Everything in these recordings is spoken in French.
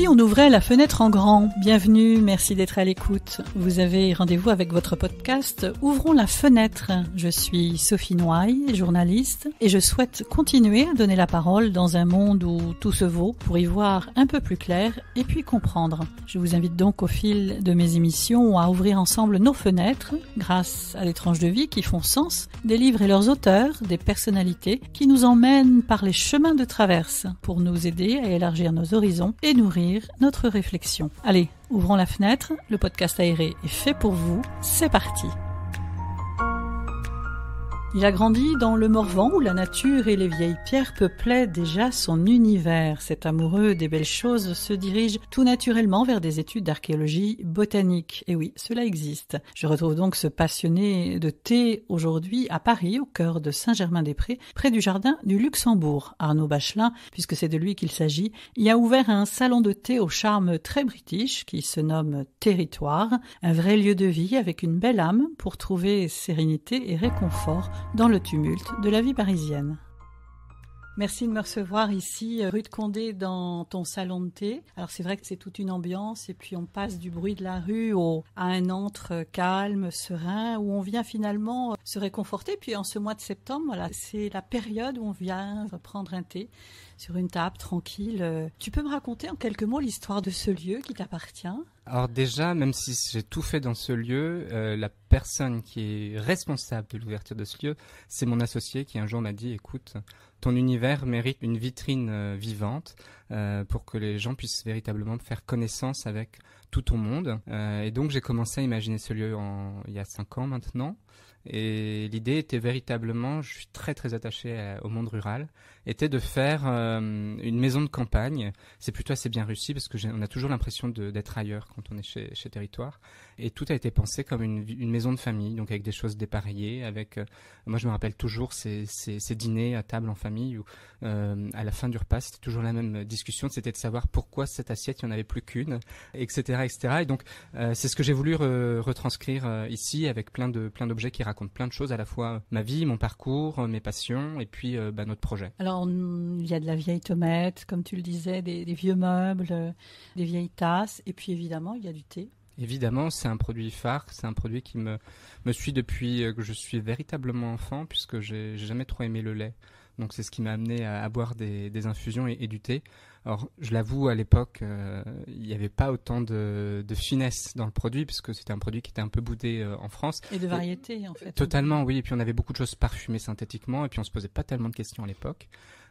si on ouvrait la fenêtre en grand Bienvenue, merci d'être à l'écoute. Vous avez rendez-vous avec votre podcast Ouvrons la fenêtre. Je suis Sophie Noaille, journaliste, et je souhaite continuer à donner la parole dans un monde où tout se vaut pour y voir un peu plus clair et puis comprendre. Je vous invite donc au fil de mes émissions à ouvrir ensemble nos fenêtres grâce à des tranches de vie qui font sens, des livres et leurs auteurs, des personnalités qui nous emmènent par les chemins de traverse pour nous aider à élargir nos horizons et nourrir notre réflexion. Allez, ouvrons la fenêtre, le podcast aéré est fait pour vous, c'est parti. Il a grandi dans le Morvan où la nature et les vieilles pierres peuplaient déjà son univers. Cet amoureux des belles choses se dirige tout naturellement vers des études d'archéologie botanique. Et oui, cela existe. Je retrouve donc ce passionné de thé aujourd'hui à Paris, au cœur de Saint-Germain-des-Prés, près du jardin du Luxembourg. Arnaud Bachelin, puisque c'est de lui qu'il s'agit, y a ouvert un salon de thé au charme très british qui se nomme Territoire, un vrai lieu de vie avec une belle âme pour trouver sérénité et réconfort dans le tumulte de la vie parisienne. Merci de me recevoir ici, euh, rue de Condé, dans ton salon de thé. Alors c'est vrai que c'est toute une ambiance et puis on passe du bruit de la rue au, à un antre calme, serein, où on vient finalement euh, se réconforter. Puis en ce mois de septembre, voilà, c'est la période où on vient prendre un thé sur une table tranquille. Euh, tu peux me raconter en quelques mots l'histoire de ce lieu qui t'appartient alors déjà, même si j'ai tout fait dans ce lieu, la personne qui est responsable de l'ouverture de ce lieu, c'est mon associé qui un jour m'a dit, écoute, ton univers mérite une vitrine euh, vivante euh, pour que les gens puissent véritablement faire connaissance avec tout ton monde. Euh, et donc j'ai commencé à imaginer ce lieu il y a cinq ans maintenant. Et l'idée était véritablement, je suis très très attaché au monde rural, était de faire euh, une maison de campagne. C'est plutôt assez bien réussi parce qu'on a toujours l'impression d'être ailleurs quand on est chez, Territoire. Et tout a été pensé comme une, maison de famille, donc avec des choses dépareillées. Avec, euh, moi je me rappelle toujours ces, ces, dîners à table en famille où euh, à la fin du repas c'était toujours la même discussion, c'était de savoir pourquoi cette assiette il n'y en avait plus qu'une, etc., etc. Et donc c'est ce que j'ai voulu retranscrire ici avec plein de plein d'objets qui raconte plein de choses à la fois euh, ma vie, mon parcours, euh, mes passions et puis euh, bah, notre projet. Alors mm, il y a de la vieille tomate, comme tu le disais, des, vieux meubles, des vieilles tasses et puis évidemment il y a du thé. Évidemment, c'est un produit phare, c'est un produit qui me, me suit depuis que je suis véritablement enfant, puisque j'ai jamais trop aimé le lait. Donc c'est ce qui m'a amené à, boire des, infusions et, du thé. Or, je l'avoue, à l'époque, euh, il n'y avait pas autant de, finesse dans le produit, puisque c'était un produit qui était un peu boudé euh, en France. Et de variété, en fait. Totalement, oui. Et puis on avait beaucoup de choses parfumées synthétiquement, et puis on ne se posait pas tellement de questions à l'époque.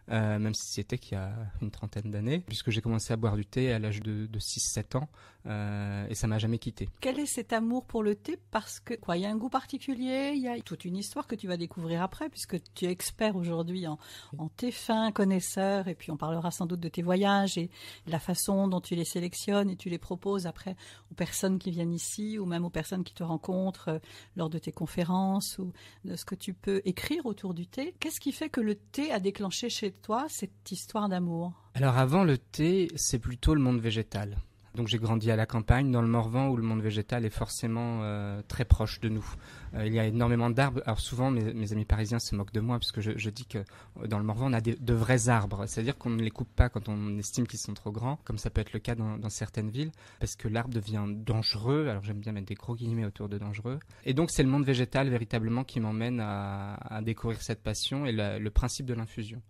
Euh, même si c'était qu'il y a une trentaine d'années, puisque j'ai commencé à boire du thé à l'âge de, de 6-7 ans euh, et ça m'a jamais quitté. Quel est cet amour pour le thé Parce que quoi, il y a un goût particulier, il y a toute une histoire que tu vas découvrir après, puisque tu es expert aujourd'hui en, en thé fin, connaisseur, et puis on parlera sans doute de tes voyages et la façon dont tu les sélectionnes et tu les proposes après aux personnes qui viennent ici ou même aux personnes qui te rencontrent euh, lors de tes conférences ou de ce que tu peux écrire autour du thé. Qu'est-ce qui fait que le thé a déclenché chez toi cette histoire d'amour Alors avant le thé, c'est plutôt le monde végétal. Donc j'ai grandi à la campagne, dans le Morvan, où le monde végétal est forcément euh, très proche de nous. Euh, il y a énormément d'arbres. Alors souvent, mes, amis parisiens se moquent de moi, parce je, dis que euh, dans le Morvan, on a des, de vrais arbres. C'est-à-dire qu'on ne les coupe pas quand on estime qu'ils sont trop grands, comme ça peut être le cas dans, certaines villes, parce que l'arbre devient dangereux. Alors j'aime bien mettre des gros guillemets autour de dangereux. Et donc c'est le monde végétal véritablement qui m'emmène à, découvrir cette passion et le principe de l'infusion.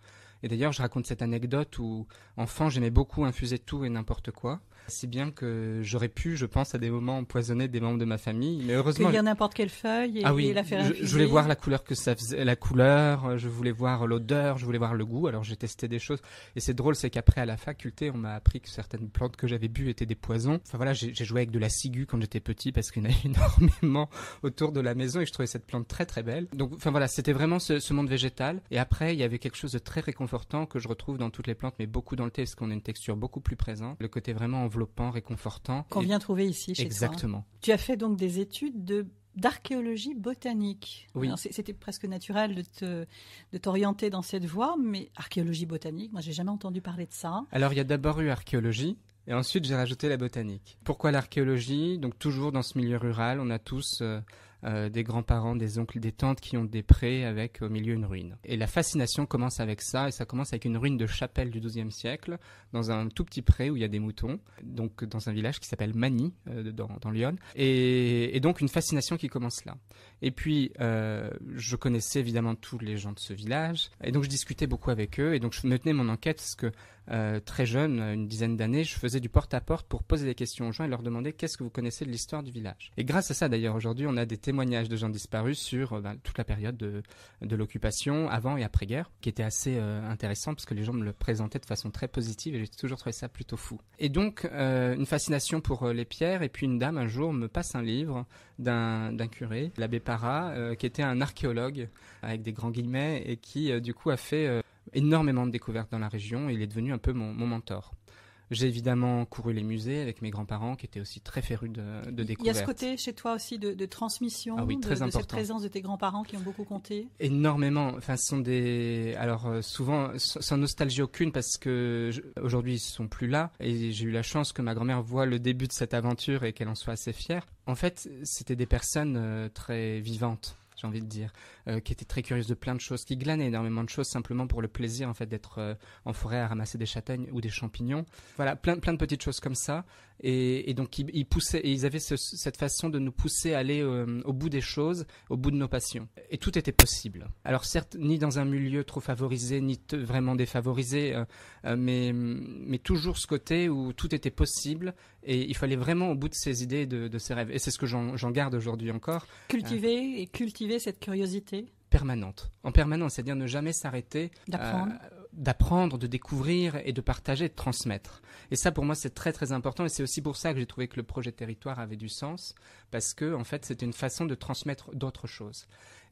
Et d'ailleurs, je raconte cette anecdote où, enfant, j'aimais beaucoup infuser tout et n'importe quoi. Si bien que j'aurais pu, je pense, à des moments empoisonner des membres de ma famille. Mais heureusement. lire n'importe quelle feuille et, ah la faire je, je, voulais voir la couleur que ça faisait, la couleur, euh, je voulais voir l'odeur, je voulais voir le goût. Alors j'ai testé des choses. Et c'est drôle, c'est qu'après, à la faculté, on m'a appris que certaines plantes que j'avais bu étaient des poisons. Enfin voilà, j'ai joué avec de la ciguë quand j'étais petit parce qu'il y en avait énormément autour de la maison et je trouvais cette plante très très belle. Donc enfin voilà, c'était vraiment ce, ce, monde végétal. Et après, il y avait quelque chose de très réconfortant que je retrouve dans toutes les plantes, mais beaucoup dans le thé parce qu'on a une texture beaucoup plus présente. Le côté vraiment réconfortant. Qu'on vient trouver ici chez hein. Exactement. Tu as fait donc des études de d'archéologie botanique. Oui. C'était presque naturel de, te, de t'orienter dans cette voie, mais archéologie botanique, moi j'ai jamais entendu parler de ça. Alors il y a d'abord eu archéologie, et ensuite j'ai rajouté la botanique. Pourquoi l'archéologie Donc toujours dans ce milieu rural, on a tous... Euh, euh, des grands-parents, des oncles, des tantes qui ont des prés avec au milieu une ruine. Et la fascination commence avec ça, et ça commence avec une ruine de chapelle du XIIe siècle, dans un tout petit pré où il y a des moutons, donc dans un village qui s'appelle Mani, euh, dans, dans Lyon. Et, donc une fascination qui commence là. Et puis, euh, je connaissais évidemment tous les gens de ce village, et donc je discutais beaucoup avec eux, et donc je me tenais mon enquête, parce que euh, très jeune, une dizaine d'années, je faisais du porte-à-porte pour poser des questions aux gens et leur demander qu'est-ce que vous connaissez de l'histoire du village. Et grâce à ça, d'ailleurs, aujourd'hui, on a des témoignages de gens disparus sur euh, ben, toute la période de, de l'occupation, avant et après-guerre, qui était assez euh, intéressant parce que les gens me le présentaient de façon très positive et j'ai toujours trouvé ça plutôt fou. Et donc, une fascination pour les pierres et puis une dame un jour me passe un livre d'un curé, l'abbé Para, qui était un archéologue avec des grands guillemets et qui, du coup, a fait énormément de découvertes dans la région et il est devenu un peu mon, mentor. J'ai évidemment couru les musées avec mes grands-parents qui étaient aussi très férus de, découvertes. Il y a ce côté chez toi aussi de, transmission, ah de, cette présence de tes grands-parents qui ont beaucoup compté. Énormément. Enfin, des. Alors euh, souvent, sans nostalgie aucune parce que aujourd'hui ils sont plus là et j'ai eu la chance que ma grand-mère voit le début de cette aventure et qu'elle en soit assez fière. En fait, c'était des personnes euh, très vivantes j'ai envie de dire, euh, qui était très curieuse de plein de choses, qui glanait énormément de choses simplement pour le plaisir en fait d'être euh, en forêt à ramasser des châtaignes ou des champignons. Voilà, plein plein de petites choses comme ça. Et, donc ils, poussaient, ils avaient cette façon de nous pousser à aller euh, au bout des choses, au bout de nos passions. Et tout était possible. Alors certes, ni dans un milieu trop favorisé, ni vraiment défavorisé, euh, euh, mais, mais toujours ce côté où tout était possible et il fallait vraiment au bout de ses idées, de, ses rêves. Et c'est ce que j'en garde aujourd'hui encore. Cultiver et cultiver cette curiosité permanente, en permanence, c'est-à-dire ne jamais s'arrêter. D'apprendre d'apprendre, de découvrir et de partager, de transmettre. Et ça, pour moi, c'est très très important. Et c'est aussi pour ça que j'ai trouvé que le projet territoire avait du sens, parce que en fait, c'est une façon de transmettre d'autres choses.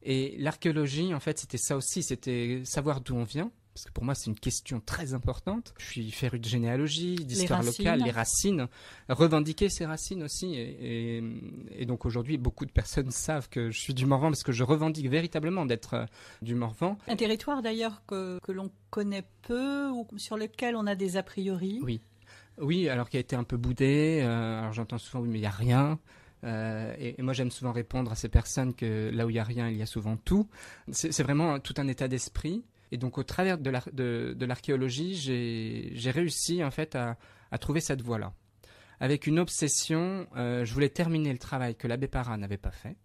Et l'archéologie, en fait, c'était ça aussi, c'était savoir d'où on vient, parce que pour moi c'est une question très importante. Je suis féru de généalogie, d'histoire locale, les racines, revendiquer ces racines aussi. Et, donc aujourd'hui, beaucoup de personnes savent que je suis du Morvan parce que je revendique véritablement d'être euh, du Morvan. Un territoire d'ailleurs que, l'on connaît peu ou sur lequel on a des a priori. Oui, oui, alors qu'il a été un peu boudé. Euh, alors j'entends souvent oui, mais il n'y a rien. Euh, et, et, moi, j'aime souvent répondre à ces personnes que là où il n'y a rien, il y a souvent tout. C'est vraiment tout un état d'esprit. Et donc au travers de l'archéologie, j'ai réussi en fait à, à trouver cette voie-là. Avec une obsession, euh, je voulais terminer le travail que l'abbé Parra n'avait pas fait,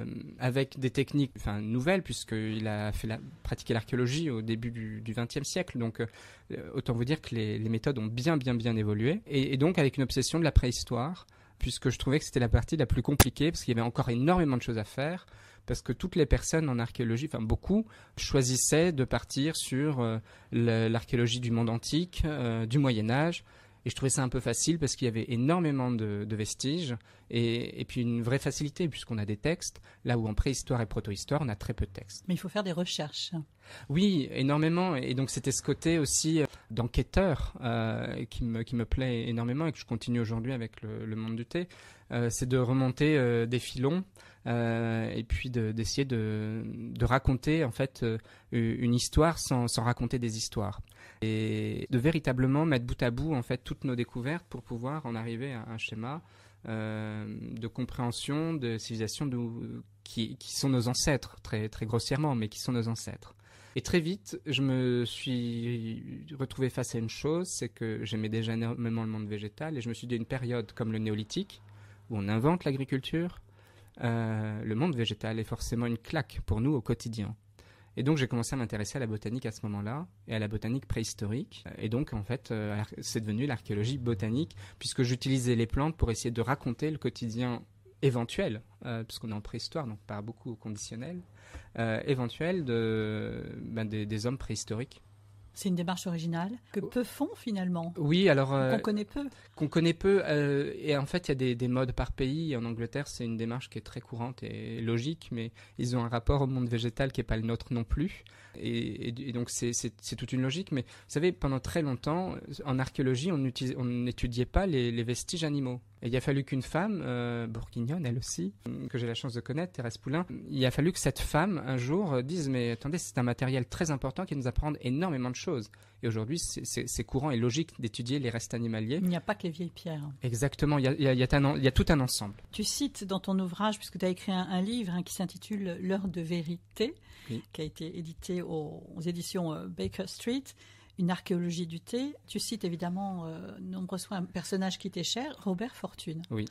euh, avec des techniques nouvelles, puisqu'il a fait la, pratiqué l'archéologie au début du XXe siècle, donc euh, autant vous dire que les, méthodes ont bien bien bien évolué, et, et donc avec une obsession de la préhistoire, puisque je trouvais que c'était la partie la plus compliquée, parce qu'il y avait encore énormément de choses à faire, parce que toutes les personnes en archéologie, enfin beaucoup, choisissaient de partir sur euh, l'archéologie du monde antique, euh, du Moyen Âge. Et je trouvais ça un peu facile parce qu'il y avait énormément de, vestiges et, puis une vraie facilité puisqu'on a des textes, là où en préhistoire et protohistoire, on a très peu de textes. Mais il faut faire des recherches. Oui, énormément. Et donc c'était ce côté aussi euh, d'enquêteur qui, me, plaît énormément et que je continue aujourd'hui avec le, monde du thé. c'est de remonter des filons euh, et puis d'essayer de, raconter en fait euh, une histoire sans, raconter des histoires et de véritablement mettre bout à bout en fait toutes nos découvertes pour pouvoir en arriver à un schéma euh, de compréhension de civilisation qui, sont nos ancêtres très très grossièrement mais qui sont nos ancêtres et très vite, je me suis retrouvé face à une chose, c'est que j'aimais déjà énormément le monde végétal, et je me suis dit une période comme le néolithique, où on invente l'agriculture, euh, le monde végétal est forcément une claque pour nous au quotidien. Et donc j'ai commencé à m'intéresser à la botanique à ce moment-là et à la botanique préhistorique. Et donc en fait, euh, c'est devenu l'archéologie botanique puisque j'utilisais les plantes pour essayer de raconter le quotidien éventuel, euh, puisqu'on est en préhistoire, donc pas beaucoup conditionnel, éventuel de, bah, des hommes préhistoriques c'est une démarche originale que peu font finalement. Oui, alors qu'on euh, connaît peu. Qu'on connaît peu euh, et en fait il y a des, modes par pays. En Angleterre, c'est une démarche qui est très courante et logique, mais ils ont un rapport au monde végétal qui est pas le nôtre non plus. Et, donc c'est, toute une logique. Mais vous savez, pendant très longtemps, en archéologie, on n'étudiait pas les vestiges animaux il a fallu qu'une femme, euh, bourguignonne elle aussi, que j'ai la chance de connaître, Thérèse Poulain, il a fallu que cette femme, un jour, euh, dise, mais attendez, c'est un matériel très important qui nous apprend énormément de choses. Et aujourd'hui, c'est courant et logique d'étudier les restes animaliers. Il n'y a pas que les vieilles pierres. Exactement, il y a, il y tout un ensemble. Tu cites dans ton ouvrage, puisque tu as écrit un, livre hein, qui s'intitule L'heure de vérité, qui a été édité aux éditions euh, Baker Street une archéologie du thé. Tu cites évidemment euh, nombreux fois un personnage qui t'est cher, Robert Fortune. Oui.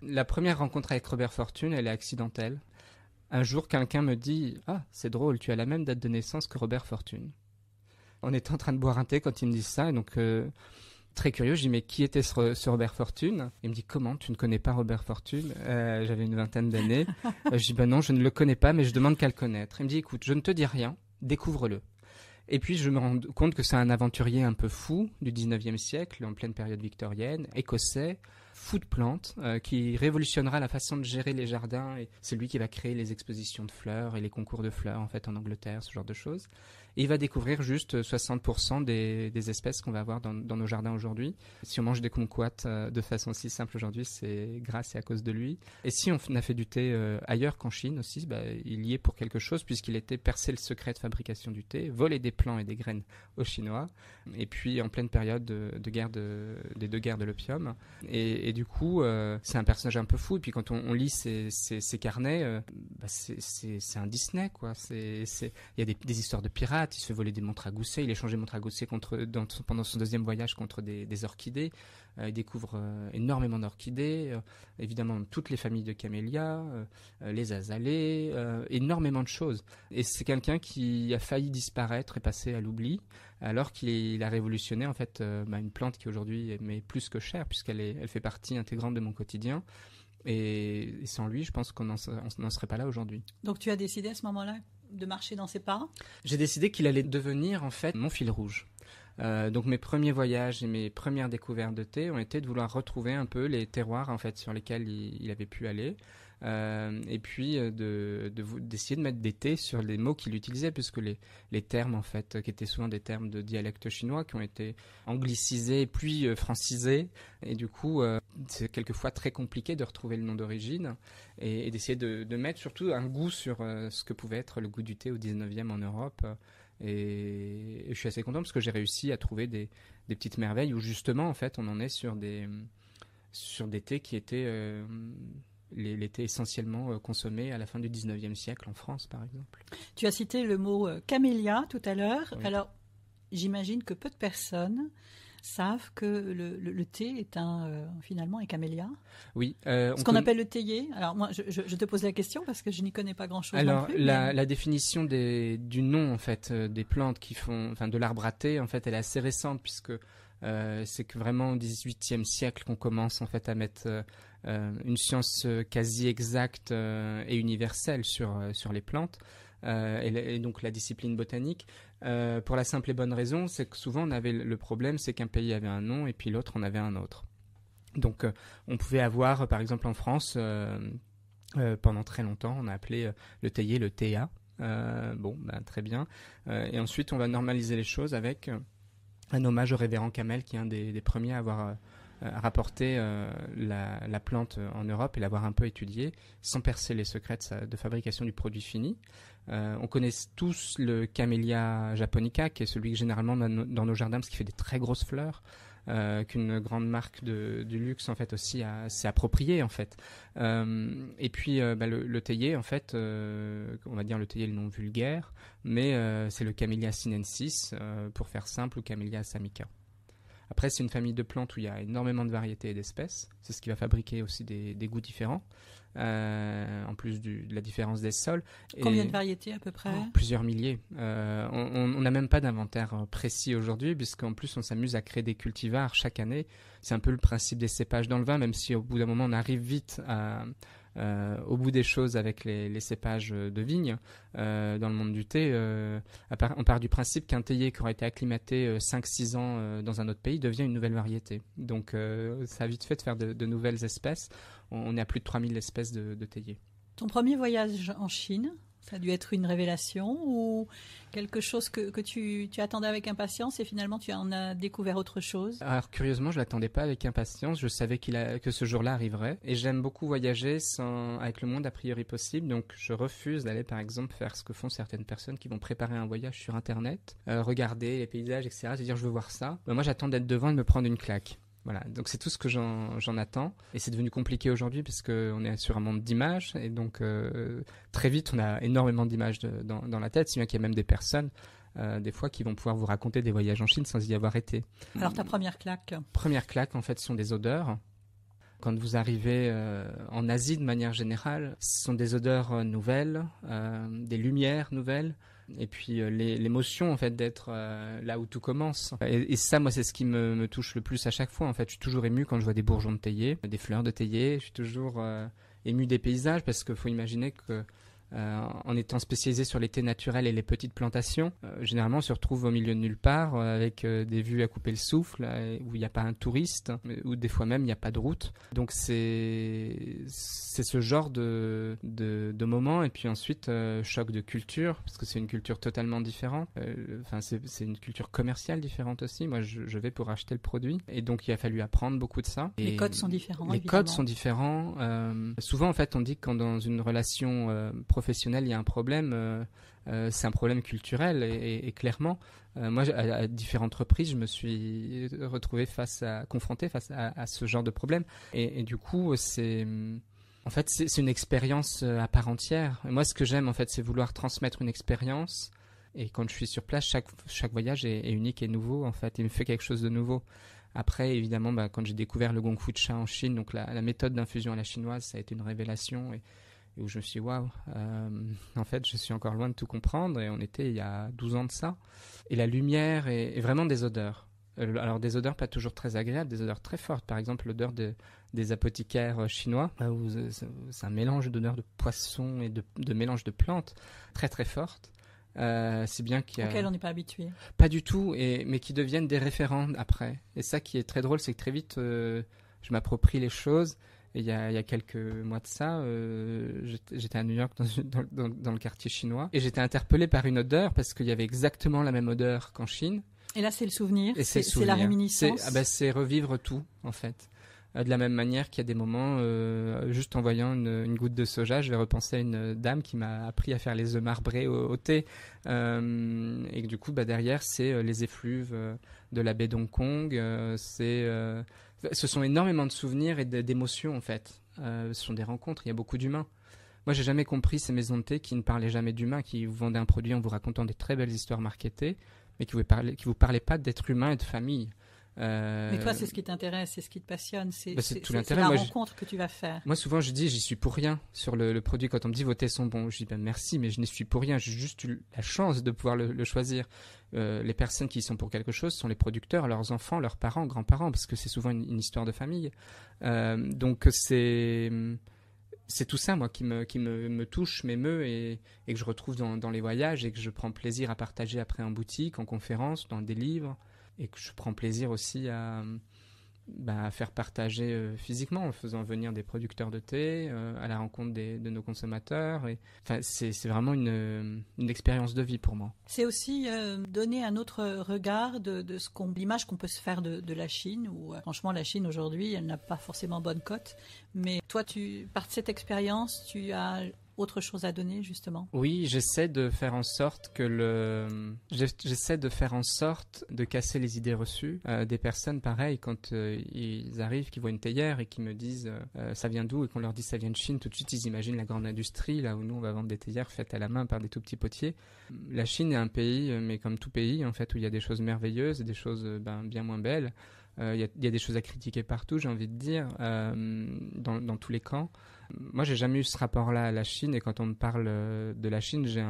La première rencontre avec Robert Fortune, elle est accidentelle. Un jour, quelqu'un me dit Ah, c'est drôle, tu as la même date de naissance que Robert Fortune. On était en train de boire un thé quand il me dit ça, et donc euh, très curieux, je dis Mais qui était ce, Robert Fortune Il me dit Comment Tu ne connais pas Robert Fortune euh, J'avais une vingtaine d'années. je dis Ben non, je ne le connais pas, mais je demande qu'à le connaître. Il me dit Écoute, je ne te dis rien, découvre-le. Et puis je me rends compte que c'est un aventurier un peu fou du 19e siècle, en pleine période victorienne, écossais, fou de plantes, euh, qui révolutionnera la façon de gérer les jardins. Et c'est lui qui va créer les expositions de fleurs et les concours de fleurs en fait en Angleterre, ce genre de choses il va découvrir juste 60% euh, des, espèces qu'on va avoir dans, nos jardins aujourd'hui. Si on mange des kumquats euh, de façon si simple aujourd'hui, c'est grâce et à cause de lui. Et si on a fait du thé euh, ailleurs qu'en Chine aussi, bah, il y est pour quelque chose puisqu'il était percé le secret de fabrication du thé, volé des plants et des graines aux Chinois, et puis en pleine période de, guerre des deux guerres de l'opium. Et, du coup, c'est un personnage un peu fou. Et puis quand on, lit ses, carnets, bah, c'est un Disney quoi. Il y a des histoires de pirates il se fait voler des montres à gousset, il échange des montres à gousset contre, pendant son deuxième voyage contre des, orchidées. Euh, il découvre euh, énormément d'orchidées, euh, évidemment toutes les familles de camélias, les azalées, énormément de choses. Et c'est quelqu'un qui a failli disparaître et passer à l'oubli, alors qu'il a révolutionné en fait bah, une plante qui aujourd'hui est plus que chère, puisqu'elle fait partie intégrante de mon quotidien. Et sans lui, je pense qu'on n'en serait pas là aujourd'hui. Donc tu as décidé à ce moment-là de marcher dans ses pas J'ai décidé qu'il allait devenir en fait mon fil rouge. Euh, donc mes premiers voyages et mes premières découvertes de thé ont été de vouloir retrouver un peu les terroirs en fait sur lesquels il avait pu aller euh, et puis euh, de d'essayer de, mettre des thés sur les mots qu'il utilisait, puisque les, les termes, en fait, qui étaient souvent des termes de dialecte chinois, qui ont été anglicisés, puis euh, francisés, et du coup, c'est quelquefois très compliqué de retrouver le nom d'origine, et, d'essayer de, de, mettre surtout un goût sur ce que pouvait être le goût du thé au 19e en Europe. Et, je suis assez content parce que j'ai réussi à trouver des, des, petites merveilles où justement, en fait, on en est sur des, sur des thés qui étaient il était essentiellement euh, consommé à la fin du 19e siècle en France, par exemple. Tu as cité le mot euh, camélia tout à l'heure. Alors, j'imagine que peu de personnes savent que le, le, thé est un euh, finalement un camélia. Oui. Ce qu'on appelle le théier. Alors moi, je, te pose la question parce que je n'y connais pas grand-chose. Alors la, la, définition des, du nom en fait des plantes qui font, enfin de l'arbre à thé en fait, elle est assez récente puisque c'est que vraiment au XVIIIe siècle qu'on commence en fait à mettre euh, une science euh, quasi exacte euh, et universelle sur, sur les plantes. et, donc la discipline botanique, pour la simple et bonne raison, c'est que souvent on avait le problème, c'est qu'un pays avait un nom et puis l'autre en avait un autre. Donc on pouvait avoir, par exemple en France, pendant très longtemps, on a appelé le théier le théa. bon, ben, très bien. et ensuite, on va normaliser les choses avec un hommage au révérend Kamel qui est un des, des premiers à avoir euh, rapporter euh, la, plante euh, en Europe et l'avoir un peu étudiée sans percer les secrets de, fabrication du produit fini. on connaît tous le Camellia japonica, qui est celui que généralement dans nos jardins, parce qu'il fait des très grosses fleurs. qu'une grande marque de, du luxe en fait aussi s'est appropriée en fait. et puis bah, le, le, théier en fait, on va dire le théier le nom vulgaire, mais c'est le Camellia sinensis pour faire simple ou Camellia samica. Après, c'est une famille de plantes où il y a énormément de variétés et d'espèces. C'est ce qui va fabriquer aussi des, goûts différents, euh, en plus de la différence des sols. Combien de variétés à peu près Plusieurs milliers. Euh, on n'a même pas d'inventaire euh, précis aujourd'hui, puisqu'en plus on s'amuse à créer des cultivars chaque année. C'est un peu le principe des cépages dans le vin, même si au bout d'un moment on arrive vite à, euh, au bout des choses avec les, cépages de vigne. Euh, dans le monde du thé, euh, on part du principe qu'un théier qui aurait été acclimaté 5-6 ans dans un autre pays devient une nouvelle variété. Donc ça a vite fait de faire de, nouvelles espèces. On, est à plus de 3000 espèces de, de théiers. Ton premier voyage en Chine, ça a dû être une révélation ou quelque chose que, tu, attendais avec impatience et finalement tu en as découvert autre chose Alors curieusement, je l'attendais pas avec impatience, je savais que ce jour-là arriverait et j'aime beaucoup voyager sans, avec le monde a priori possible, donc je refuse d'aller par exemple faire ce que font certaines personnes qui vont préparer un voyage sur internet, euh, regarder les paysages, etc. C'est-à-dire je veux voir ça. Bah, moi j'attends d'être devant et de me prendre une claque. Voilà, donc c'est tout ce que j'en attends. Et c'est devenu compliqué aujourd'hui puisqu'on est sur un monde d'images. Et donc euh, très vite, on a énormément d'images dans, la tête, si bien qu'il y a même des personnes. Euh, des fois qui vont pouvoir vous raconter des voyages en Chine sans y avoir été. Alors ta première claque Première claque en fait sont des odeurs. Quand vous arrivez euh, en Asie de manière générale, ce sont des odeurs euh, nouvelles, euh, des lumières nouvelles et puis l'émotion en fait d'être là où tout commence. Et, ça, moi, c'est ce qui me, touche le plus à chaque fois. En fait, je suis toujours ému quand je vois des bourgeons de théier, des fleurs de théier. Je suis toujours ému des paysages parce qu'il faut imaginer que euh, en étant spécialisé sur les thés naturels et les petites plantations, euh, généralement on se retrouve au milieu de nulle part euh, avec des vues à couper le souffle, où il n'y a pas un touriste, ou des fois même il n'y a pas de route. Donc c'est ce genre de, de, moment. Et puis ensuite, choc de culture, parce que c'est une culture totalement différente. Enfin, c'est une culture commerciale différente aussi. Moi, je, je, vais pour acheter le produit. Et donc il a fallu apprendre beaucoup de ça. les codes sont différents. Les codes sont différents. souvent, en fait, on dit que quand dans une relation professionnel, il y a un problème. Euh, euh, c'est un problème culturel et, clairement, euh, moi, à, différentes reprises, je me suis retrouvé face à, confronté face à, ce genre de problème. Et, du coup, c'est, en fait, c'est une expérience à part entière. moi, ce que j'aime, en fait, c'est vouloir transmettre une expérience. Et quand je suis sur place, chaque, chaque voyage est, unique et nouveau, en fait, Il me fait quelque chose de nouveau. Après, évidemment, bah, quand j'ai découvert le Gongfu Cha en Chine, donc la, méthode d'infusion à la chinoise, ça a été une révélation. Et, où je me suis dit, waouh, euh, en fait, je suis encore loin de tout comprendre, et on était il y a 12 ans de ça. Et la lumière est vraiment des odeurs. Euh, alors des odeurs pas toujours très agréables, des odeurs très fortes. Par exemple l'odeur de, des apothicaires euh, chinois, c'est un mélange d'odeurs de poissons et de, mélange de plantes très très fortes. Euh, bien qu'il on n'est pas habitué. Pas du tout, et, mais qui deviennent des référents après. Et ça qui est très drôle, c'est que très vite, je m'approprie les choses il y, a, il y a, quelques mois de ça, euh, j'étais à New York dans, le quartier chinois et j'étais interpellé par une odeur parce qu'il y avait exactement la même odeur qu'en Chine. Et là, c'est le souvenir, c'est la réminiscence. Ah ben, c'est revivre tout, en fait. Euh, de la même manière qu'il y a des moments, euh, juste en voyant une, goutte de soja, je vais repenser à une dame qui m'a appris à faire les œufs marbrés au, thé. et que du coup, bah, derrière, c'est les effluves de la baie d'Hong Kong, c'est ce sont énormément de souvenirs et d'émotions en fait. Euh, ce sont des rencontres, il y a beaucoup d'humains. Moi, j'ai jamais compris ces maisons de thé qui ne parlaient jamais d'humains, qui vous vendaient un produit en vous racontant des très belles histoires marketées, mais qui ne qui vous parlaient pas d'être humain et de famille. Euh, mais toi, c'est ce qui t'intéresse, c'est ce qui te passionne, c'est bah, tout l'intérêt. la rencontre que tu vas faire. Moi, souvent, je dis, j'y suis pour rien sur le, produit. Quand on me dit vos tests sont bons, je dis ben, merci, mais je n'y suis pour rien. J'ai juste eu la chance de pouvoir le, choisir. Euh, les personnes qui sont pour quelque chose sont les producteurs, leurs enfants, leurs parents, grands-parents, parce que c'est souvent une, histoire de famille. Euh, donc c'est c'est tout ça, moi, qui me, qui me, me touche, m'émeut et, que je retrouve dans les voyages et que je prends plaisir à partager après en boutique, en conférence, dans des livres et que je prends plaisir aussi à, bah, à faire partager euh, physiquement en faisant venir des producteurs de thé euh, à la rencontre des, de nos consommateurs. Et, c'est, c'est vraiment une, une, expérience de vie pour moi. C'est aussi euh, donner un autre regard de, de ce qu'on, l'image qu'on peut se faire de, de la Chine, Ou franchement la Chine aujourd'hui, elle n'a pas forcément bonne cote. Mais toi, tu, par cette expérience, tu as autre chose à donner justement Oui, j'essaie de faire en sorte que le j'essaie de faire en sorte de casser les idées reçues euh, des personnes pareil, quand euh, ils arrivent, qui voient une théière et qui me disent euh, ça vient d'où et qu'on leur dit ça vient de Chine, tout de suite ils imaginent la grande industrie là où nous on va vendre des théières faites à la main par des tout petits potiers. La Chine est un pays mais comme tout pays en fait où il y a des choses merveilleuses et des choses ben, bien moins belles. Il y, a, des choses à critiquer partout, j'ai envie de dire, dans, dans tous les camps. Moi, j'ai jamais eu ce rapport-là à la Chine, et quand on me parle euh, de la Chine, j'ai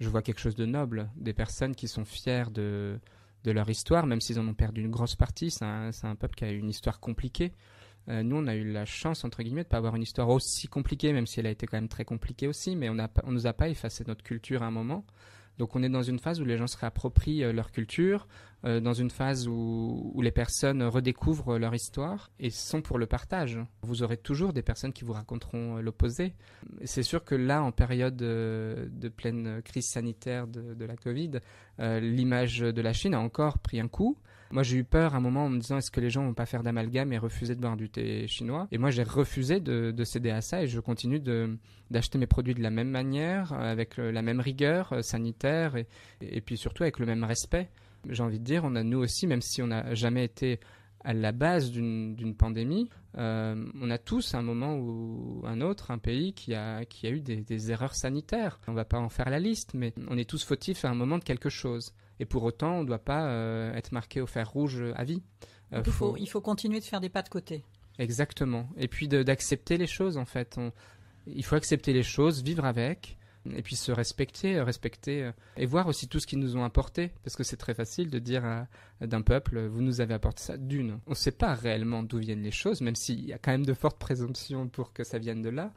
je vois quelque chose de noble, des personnes qui sont fières de, leur histoire, même s'ils en ont perdu une grosse partie. C'est un, peuple qui a eu une histoire compliquée. Euh, nous, on a eu la chance, entre guillemets, de pas avoir une histoire aussi compliquée, même si elle a été quand même très compliquée aussi, mais on ne nous a pas effacé notre culture à un moment. Donc on est dans une phase où les gens se réapproprient euh, leur culture, euh, dans une phase où, les personnes redécouvrent leur histoire et sont pour le partage. Vous aurez toujours des personnes qui vous raconteront euh, l'opposé. C'est sûr que là, en période de, pleine crise sanitaire de, la Covid, l'image de la Chine a encore pris un coup. Moi, j'ai eu peur à un moment en me disant est-ce que les gens vont pas faire d'amalgame et refuser de boire du thé chinois Et moi, j'ai refusé de, céder à ça et je continue d'acheter mes produits de la même manière, avec euh, la même rigueur euh, sanitaire et, et puis surtout avec le même respect. J'ai envie de dire, on a nous aussi, même si on n'a jamais été à la base d'une pandémie, euh, on a tous un moment ou un autre, un pays qui a, qui a eu des, des erreurs sanitaires. On ne va pas en faire la liste, mais on est tous fautifs à un moment de quelque chose. Et pour autant, on ne doit pas euh, être marqué au fer rouge euh, à vie. Euh, il, faut, continuer de faire des pas de côté. Exactement. Et puis d'accepter les choses, en fait. Il faut accepter les choses, vivre avec, et puis se respecter, respecter, et voir aussi tout ce qu'ils nous ont apporté. Parce que c'est très facile de dire d'un peuple, vous nous avez apporté ça d'une. On ne sait pas réellement d'où viennent les choses, même s'il y a quand même de fortes présomptions pour que ça vienne de là.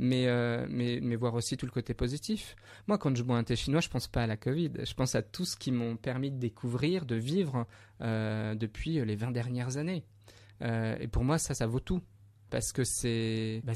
Euh, mais, mais, voir aussi tout le côté positif. Moi, quand je bois un thé chinois, je pense pas à la Covid, je pense à tout ce qui m'ont permis de découvrir, de vivre euh, depuis les 20 dernières années. Euh, et pour moi, ça, ça vaut tout. Parce que c'est bah,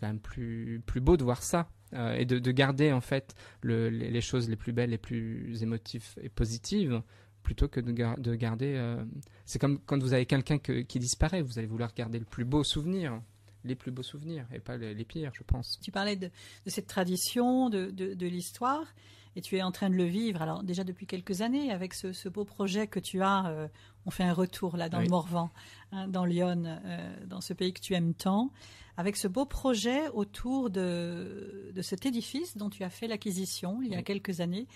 quand même plus, plus beau de voir ça. et de, garder en fait les, choses les plus belles, les plus émotives et positives, plutôt que de, garder. C'est comme quand vous avez quelqu'un qui disparaît, vous allez vouloir garder le plus beau souvenir les plus beaux souvenirs et pas les, pires, je pense. Tu parlais de, cette tradition, de, l'histoire, et tu es en train de le vivre. Alors déjà depuis quelques années, avec ce, beau projet que tu as, euh, on fait un retour là dans le Morvan, hein, dans Lyon, euh, dans ce pays que tu aimes tant, avec ce beau projet autour de, de cet édifice dont tu as fait l'acquisition il y a quelques années,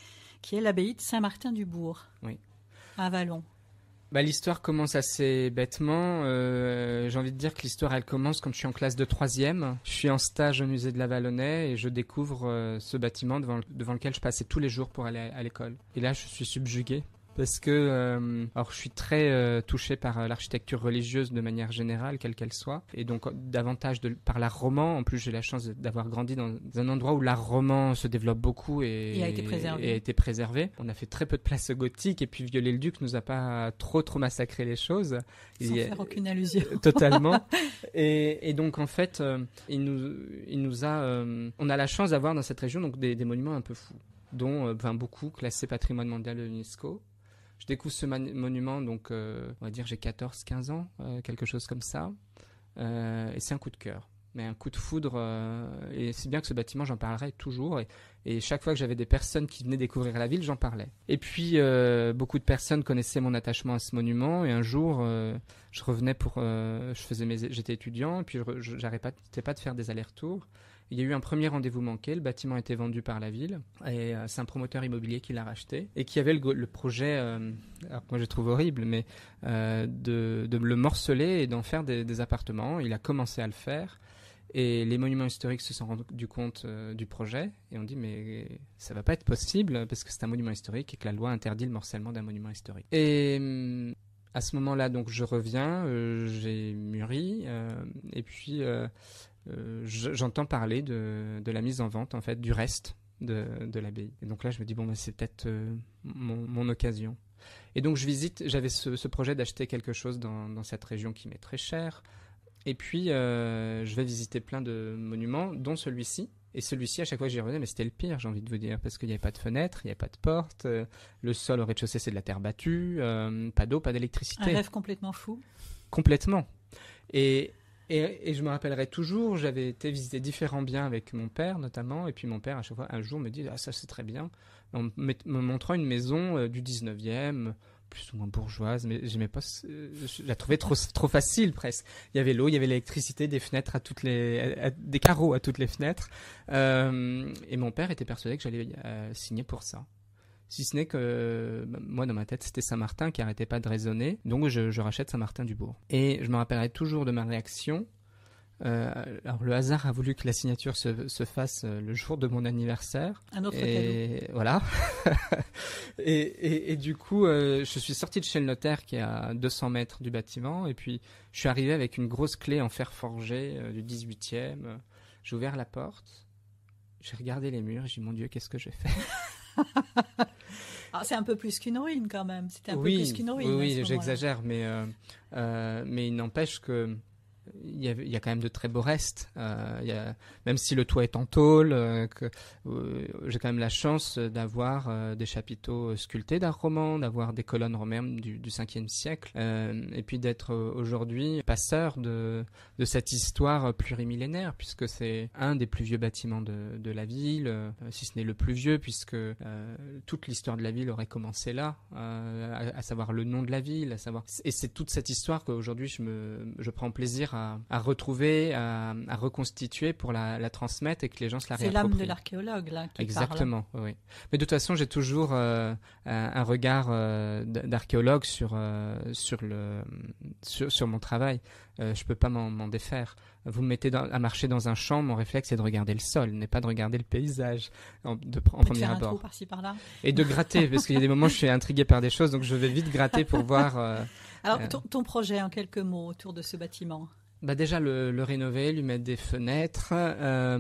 qui est l'abbaye de Saint-Martin-du-Bourg, oui. à Vallon. Bah, l'histoire commence assez bêtement. Euh, j'ai envie de dire que l'histoire, elle commence quand je suis en classe de 3 Je suis en stage au musée de la Vallonnais et je découvre euh, ce bâtiment devant, lequel je passais tous les jours pour aller à l'école. Et là, je suis subjugué parce que euh, alors je suis très euh, touché par euh, l'architecture religieuse de manière générale, quelle qu'elle soit, et donc davantage de, par l'art roman. En plus, j'ai la chance d'avoir grandi dans un endroit où l'art roman se développe beaucoup et, et, a été préservé. et, a été préservé. On a fait très peu de places gothiques. et puis Viollet-le-Duc nous a pas trop trop massacré les choses. Sans il, faire aucune allusion. Totalement. et, et, donc en fait, il nous, il nous a, on a la chance d'avoir dans cette région donc des, monuments un peu fous dont euh, ben, beaucoup classés patrimoine mondial de l'UNESCO. Je découvre ce monument, donc euh, on va dire j'ai 14, 15 ans, euh, quelque chose comme ça. Euh, et c'est un coup de cœur mais un coup de foudre. Euh, et c'est bien que ce bâtiment, j'en parlerai toujours. Et, chaque fois que j'avais des personnes qui venaient découvrir la ville, j'en parlais. Et puis, euh, beaucoup de personnes connaissaient mon attachement à ce monument. Et un jour, euh, je revenais pour. je faisais mes, j'étais étudiant, et puis j'arrêtais pas de faire des allers-retours. Il y a eu un premier rendez-vous manqué, le bâtiment était vendu par la ville, et c'est un promoteur immobilier qui l'a racheté, et qui avait le, projet, moi je trouve horrible, mais de, le morceler et d'en faire des, des, appartements. Il a commencé à le faire, et les monuments historiques se sont rendus compte euh, du projet et ont dit mais ça va pas être possible parce que c'est un monument historique et que la loi interdit le morcellement d'un monument historique. Et euh, à ce moment-là, donc je reviens, euh, j'ai mûri et puis j'entends parler de, la mise en vente en fait du reste de, de l'abbaye. Et donc là, je me dis bon, ben, c'est peut-être mon, mon occasion. Et donc je visite, j'avais ce, projet d'acheter quelque chose dans, dans cette région qui m'est très chère. Et puis, euh, je vais visiter plein de monuments, dont celui-ci. Et celui-ci, à chaque fois que j'y revenais, mais c'était le pire, j'ai envie de vous dire, parce qu'il n'y avait pas de fenêtre, il n'y avait pas de porte, euh, le sol au rez-de-chaussée, c'est de la terre battue, euh, pas d'eau, pas d'électricité. Un rêve complètement fou. Complètement. Et, et, et je me rappellerai toujours, j'avais été visiter différents biens avec mon père, notamment, et puis mon père, à chaque fois, un jour, me dit Ah, ça, c'est très bien, en me montrant une maison du 19e, plus ou moins bourgeoise, mais j'aimais pas. Je la trouvais trop, trop facile presque. Il y avait l'eau, il y avait l'électricité, des fenêtres à toutes les, des carreaux à toutes les fenêtres. Euh, et mon père était persuadé que j'allais euh, signer pour ça. Si ce n'est que bah, moi dans ma tête c'était Saint-Martin qui arrêtait pas de raisonner, donc je, je rachète Saint-Martin du Bourg. Et je me rappellerai toujours de ma réaction euh, alors le hasard a voulu que la signature se, se, fasse euh, le jour de mon anniversaire. Un autre et Voilà. et, et, du coup, euh, je suis sorti de chez le notaire qui est à 200 mètres du bâtiment. Et puis, je suis arrivé avec une grosse clé en fer forgé du 18e. J'ai ouvert la porte. J'ai regardé les murs. J'ai dit, mon Dieu, qu'est-ce que j'ai fait ah, c'est un peu plus qu'une ruine quand même. C'était un oui, peu plus qu'une ruine. Oui, oui j'exagère, mais, mais il n'empêche que il y, a, quand même de très beaux restes. Euh, il y a, même si le toit est en tôle, euh, euh, j'ai quand même la chance d'avoir des chapiteaux sculptés d'art roman, d'avoir des colonnes romaines du, du 5e siècle, et puis d'être aujourd'hui passeur de, cette histoire plurimillénaire, puisque c'est un des plus vieux bâtiments de, la ville, si ce n'est le plus vieux, puisque toute l'histoire de la ville aurait commencé là, à, savoir le nom de la ville, à savoir... Et c'est toute cette histoire qu'aujourd'hui je, me, je prends plaisir à à, retrouver, à, reconstituer pour la, transmettre et que les gens se la réapproprient. C'est l'âme de l'archéologue là qui Exactement, oui. Mais de toute façon, j'ai toujours euh, euh, un regard euh, d'archéologue sur, sur, le, sur, mon travail. je ne peux pas m'en défaire. Vous me mettez à marcher dans un champ, mon réflexe est de regarder le sol, n'est pas de regarder le paysage en, de, en premier abord. par là. Et de gratter, parce qu'il y a des moments où je suis intrigué par des choses, donc je vais vite gratter pour voir. Alors, ton, projet en quelques mots autour de ce bâtiment bah déjà le, rénover, lui mettre des fenêtres, euh,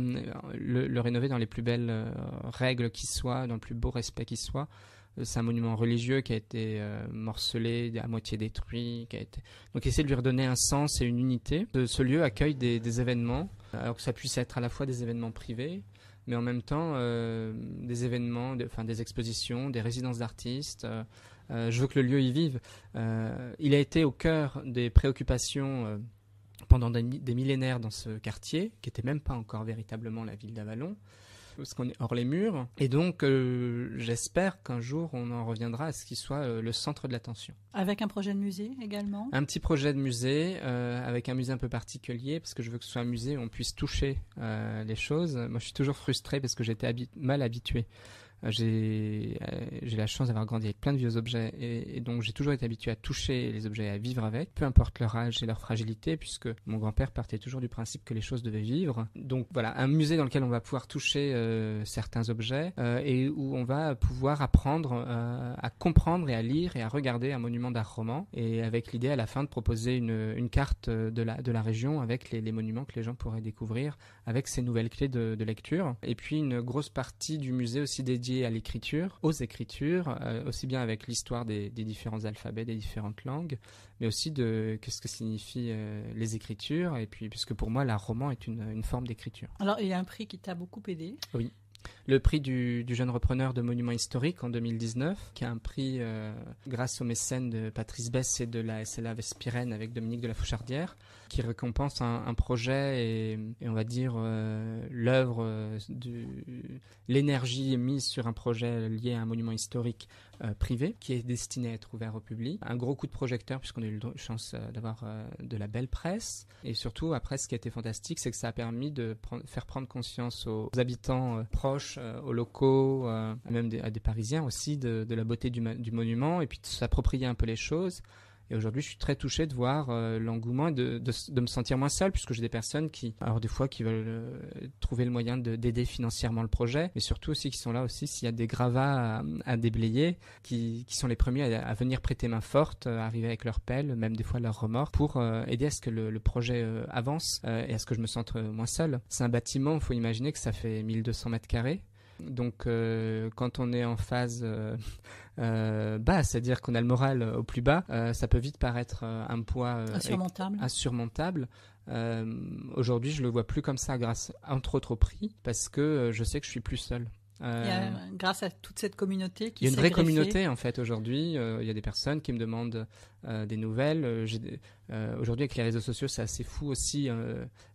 le, rénover dans les plus belles euh, règles qui soient, dans le plus beau respect qui soit. Euh, c'est un monument religieux qui a été morcelé, à moitié détruit, qui a été. Donc essayer de lui redonner un sens et une unité. Ce, lieu accueille des, événements, alors que ça puisse être à la fois des événements privés, mais en même temps des événements, enfin des expositions, des résidences d'artistes. je veux que le lieu y vive. il a été au cœur des préoccupations pendant des, millénaires dans ce quartier, qui n'était même pas encore véritablement la ville d'Avalon, parce qu'on est hors les murs. Et donc, euh, j'espère qu'un jour, on en reviendra à ce qui soit euh, le centre de l'attention. Avec un projet de musée également Un petit projet de musée, euh, avec un musée un peu particulier, parce que je veux que ce soit un musée où on puisse toucher les choses. Moi, je suis toujours frustré parce que j'étais mal habitué euh, j'ai la chance d'avoir grandi avec plein de vieux objets et, donc j'ai toujours été habitué à toucher les objets, à vivre avec, peu importe leur âge et leur fragilité, puisque mon grand-père partait toujours du principe que les choses devaient vivre. Donc voilà, un musée dans lequel on va pouvoir toucher euh, certains objets euh, et où on va pouvoir apprendre à comprendre et à lire et à regarder un monument d'art roman et avec l'idée à la fin de proposer une, une, carte de la, de la région avec les, monuments que les gens pourraient découvrir avec ces nouvelles clés de, de lecture. Et puis une grosse partie du musée aussi dédiée à l'écriture, aux écritures, euh, aussi bien avec l'histoire des, différents alphabets, des différentes langues, mais aussi de qu'est-ce que signifient euh, les écritures, et puis puisque pour moi, la roman est une, une forme d'écriture. Alors, il y a un prix qui t'a beaucoup aidé. Oui le prix du, jeune repreneur de monument historique en 2019, qui est un prix euh, grâce aux mécènes de Patrice Bess et de la SLA Vespirène avec Dominique de la Fouchardière, qui récompense un, projet et, on va dire euh, l'œuvre, euh, l'énergie mise sur un projet lié à un monument historique euh, privé qui est destiné à être ouvert au public. Un gros coup de projecteur puisqu'on a eu la chance euh, d'avoir euh, de la belle presse. Et surtout, après, ce qui a été fantastique, c'est que ça a permis de faire prendre conscience aux habitants proches, aux locaux, même à des Parisiens aussi, de, la beauté du, du monument et puis de s'approprier un peu les choses. Et aujourd'hui, je suis très touché de voir euh, l'engouement et de, de, de, me sentir moins seul, puisque j'ai des personnes qui, alors des fois, qui veulent euh, trouver le moyen d'aider financièrement le projet, mais surtout aussi qui sont là aussi s'il y a des gravats à, déblayer, qui, qui, sont les premiers à, venir prêter main forte, euh, arriver avec leur pelle, même des fois leur remords, pour aider à ce que le, projet avance et à ce que je me sente moins seul. C'est un bâtiment, il faut imaginer que ça fait 1200 mètres carrés. Donc quand on est en phase euh, bas, c'est-à-dire qu'on a le moral euh, au plus bas, euh, ça peut vite paraître un poids insurmontable. Aujourd'hui, je le vois plus comme ça grâce, entre autres, au prix, parce que je sais que je suis plus seul. grâce à toute cette communauté qui Il y a une vraie communauté en fait aujourd'hui. il y a des personnes qui me demandent euh, des nouvelles. Euh, euh, aujourd'hui, avec les réseaux sociaux, c'est assez fou aussi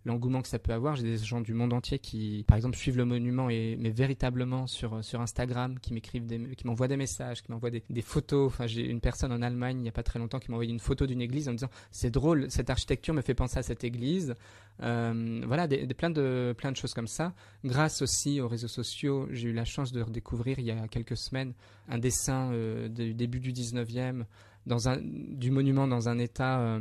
l'engouement que ça peut avoir. J'ai des gens du monde entier qui, par exemple, suivent le monument, et, mais véritablement sur, sur Instagram, qui m'écrivent, des, qui m'envoient des messages, qui m'envoient des, photos. Enfin, j'ai une personne en Allemagne, il n'y a pas très longtemps, qui m'a envoyé une photo d'une église en me disant C'est drôle, cette architecture me fait penser à cette église. voilà, des, plein, de, plein de choses comme ça. Grâce aussi aux réseaux sociaux, j'ai eu la chance de redécouvrir il y a quelques semaines un dessin du début du 19e dans un, du monument dans un état euh,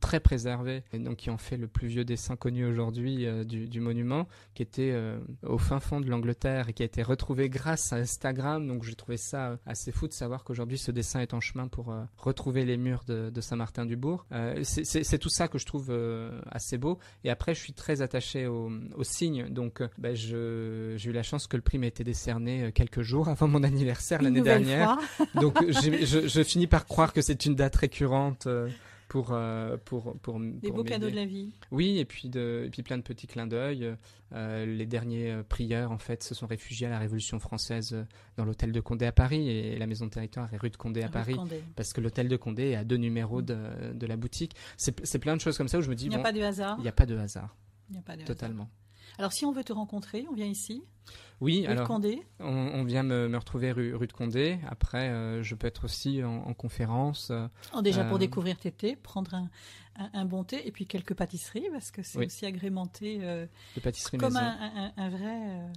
très préservé, et donc qui en fait le plus vieux dessin connu aujourd'hui euh, du, du, monument, qui était euh, au fin fond de l'Angleterre et qui a été retrouvé grâce à Instagram. Donc j'ai trouvé ça assez fou de savoir qu'aujourd'hui ce dessin est en chemin pour retrouver les murs de, de Saint-Martin-du-Bourg. c'est tout ça que je trouve assez beau. Et après, je suis très attaché aux au signes. Donc bah, j'ai eu la chance que le prix m'ait été décerné quelques jours avant mon anniversaire l'année dernière. donc je finis par croire que c'est une date récurrente euh, euh, pour, pour, Des beaux cadeaux de la vie. Oui, et puis, de, plein de petits clins d'œil. Euh, les derniers prieurs, en fait, se sont réfugiés à la Révolution française dans l'hôtel de Condé à Paris et la maison de territoire est rue de Condé à Paris. Parce que l'hôtel de Condé est à deux numéros de, la boutique. C'est plein de choses comme ça où je me dis. Il n'y a pas de hasard. Il n'y a pas de hasard. a pas Totalement. Alors, si on veut te rencontrer, on vient ici oui, rue de Condé. On, vient me, retrouver rue, de Condé. Après, euh, je peux être aussi en, conférence. Oh, déjà, pour euh, découvrir tes thés, prendre un, bon thé et puis quelques pâtisseries, parce que c'est aussi agrémenté euh, comme un, vrai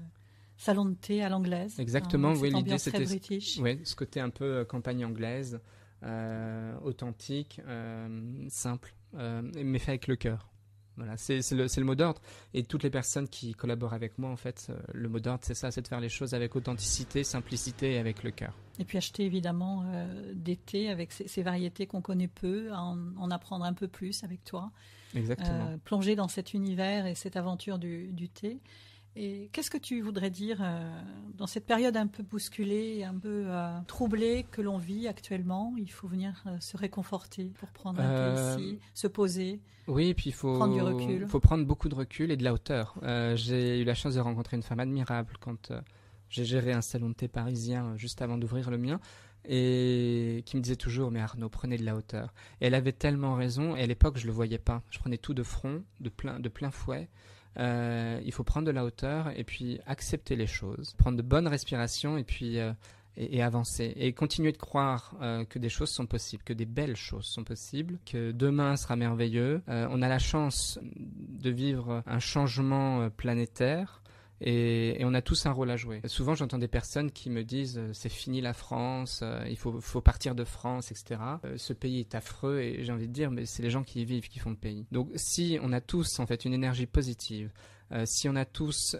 salon de thé à l'anglaise. Exactement, hein, oui, l'idée c'était ce côté un peu campagne anglaise, authentique, simple, mais fait avec le cœur. Voilà, c'est le, mot d'ordre. Et toutes les personnes qui collaborent avec moi, en fait, euh, le mot d'ordre, c'est ça, c'est de faire les choses avec authenticité, simplicité et avec le cœur. Et puis acheter évidemment euh, des thés avec ces, variétés qu'on connaît peu, en, en, apprendre un peu plus avec toi. Exactement. Euh, plonger dans cet univers et cette aventure du thé. Et qu'est-ce que tu voudrais dire euh, dans cette période un peu bousculée, un peu euh, troublée que l'on vit actuellement Il faut venir euh, se réconforter pour prendre un peu ici, se poser. Oui, puis il faut prendre du recul. faut prendre beaucoup de recul et de la hauteur. j'ai eu la chance de rencontrer une femme admirable quand j'ai géré un salon de thé parisien juste avant d'ouvrir le mien et qui me disait toujours mais Arnaud prenez de la hauteur. Et elle avait tellement raison et à l'époque je le voyais pas. Je prenais tout de front, de plein de plein fouet. Euh, il faut prendre de la hauteur et puis accepter les choses, prendre de bonnes respirations et puis euh, avancer et continuer de croire euh, que des choses sont possibles, que des belles choses sont possibles, que demain sera merveilleux. on a la chance de vivre un changement planétaire et, on a tous un rôle à jouer. Souvent, j'entends des personnes qui me disent euh, c'est fini la France, euh, il faut, partir de France, etc. Euh, ce pays est affreux et j'ai envie de dire mais c'est les gens qui y vivent qui font le pays. Donc si on a tous en fait une énergie positive, si on a tous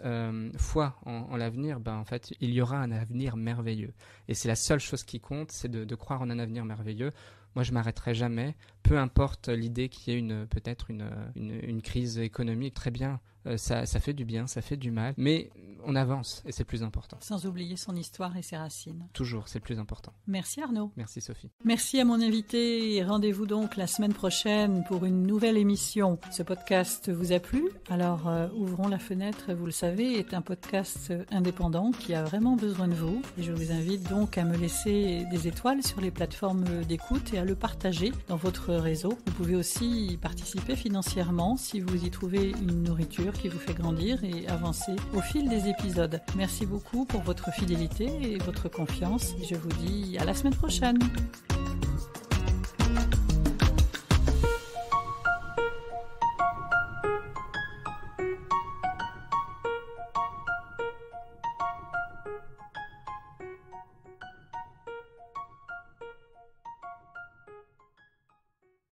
foi en, l'avenir, ben, en fait, il y aura un avenir merveilleux. Et c'est la seule chose qui compte, c'est de, croire en un avenir merveilleux. Moi, je m'arrêterai jamais, peu importe l'idée qu'il y ait une, peut-être une, une crise économique. Très bien, euh, ça, fait du bien, ça fait du mal, mais on avance et c'est plus important. Sans oublier son histoire et ses racines. Toujours, c'est le plus important. Merci Arnaud. Merci Sophie. Merci à mon invité et rendez-vous donc la semaine prochaine pour une nouvelle émission. Ce podcast vous a plu Alors euh, ouvrons la fenêtre, vous le savez, est un podcast indépendant qui a vraiment besoin de vous. Et je vous invite donc à me laisser des étoiles sur les plateformes d'écoute et à le partager dans votre réseau. Vous pouvez aussi y participer financièrement si vous y trouvez une nourriture qui vous fait grandir et avancer au fil des épisodes. Merci beaucoup pour votre fidélité et votre confiance. Je vous dis à la semaine prochaine.